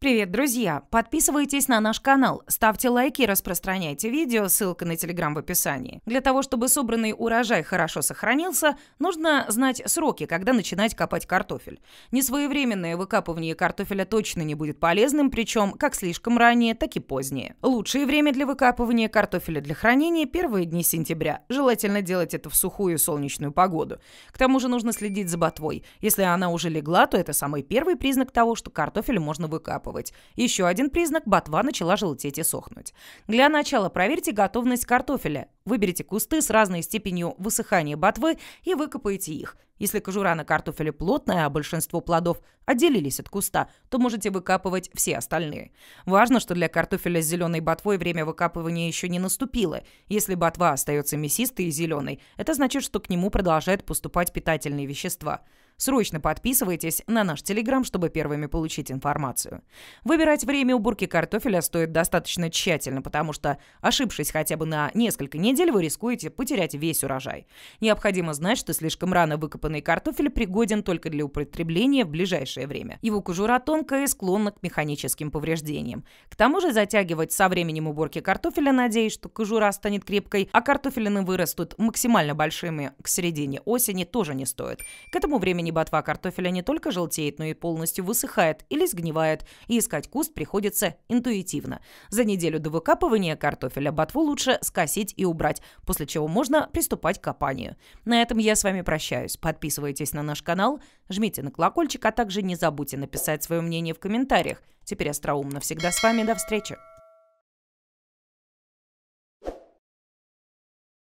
Привет, друзья! Подписывайтесь на наш канал, ставьте лайки и распространяйте видео, ссылка на телеграм в описании. Для того, чтобы собранный урожай хорошо сохранился, нужно знать сроки, когда начинать копать картофель. Несвоевременное выкапывание картофеля точно не будет полезным, причем как слишком ранее, так и позднее. Лучшее время для выкапывания картофеля для хранения – первые дни сентября. Желательно делать это в сухую солнечную погоду. К тому же нужно следить за ботвой. Если она уже легла, то это самый первый признак того, что картофель можно выкапывать закапывать. Еще один признак – ботва начала желтеть и сохнуть. Для начала проверьте готовность картофеля. Выберите кусты с разной степенью высыхания ботвы и выкопайте их. Если кожура на картофеле плотная, а большинство плодов отделились от куста, то можете выкапывать все остальные. Важно, что для картофеля с зеленой ботвой время выкапывания еще не наступило. Если ботва остается мясистой и зеленой, это значит, что к нему продолжают поступать питательные вещества. Срочно подписывайтесь на наш Телеграм, чтобы первыми получить информацию. Выбирать время уборки картофеля стоит достаточно тщательно, потому что, ошибшись хотя бы на несколько недель, вы рискуете потерять весь урожай. Необходимо знать, что слишком рано выкопанный картофель пригоден только для употребления в ближайшее время. Его кожура тонкая и склонна к механическим повреждениям. К тому же затягивать со временем уборки картофеля, надеясь, что кожура станет крепкой, а картофелины вырастут максимально большими к середине осени, тоже не стоит. К этому времени не ботва картофеля не только желтеет, но и полностью высыхает или сгнивает, и искать куст приходится интуитивно. За неделю до выкапывания картофеля ботву лучше скосить и убрать, после чего можно приступать к копанию. На этом я с вами прощаюсь. Подписывайтесь на наш канал, жмите на колокольчик, а также не забудьте написать свое мнение в комментариях. Теперь остроумно всегда с вами. До встречи!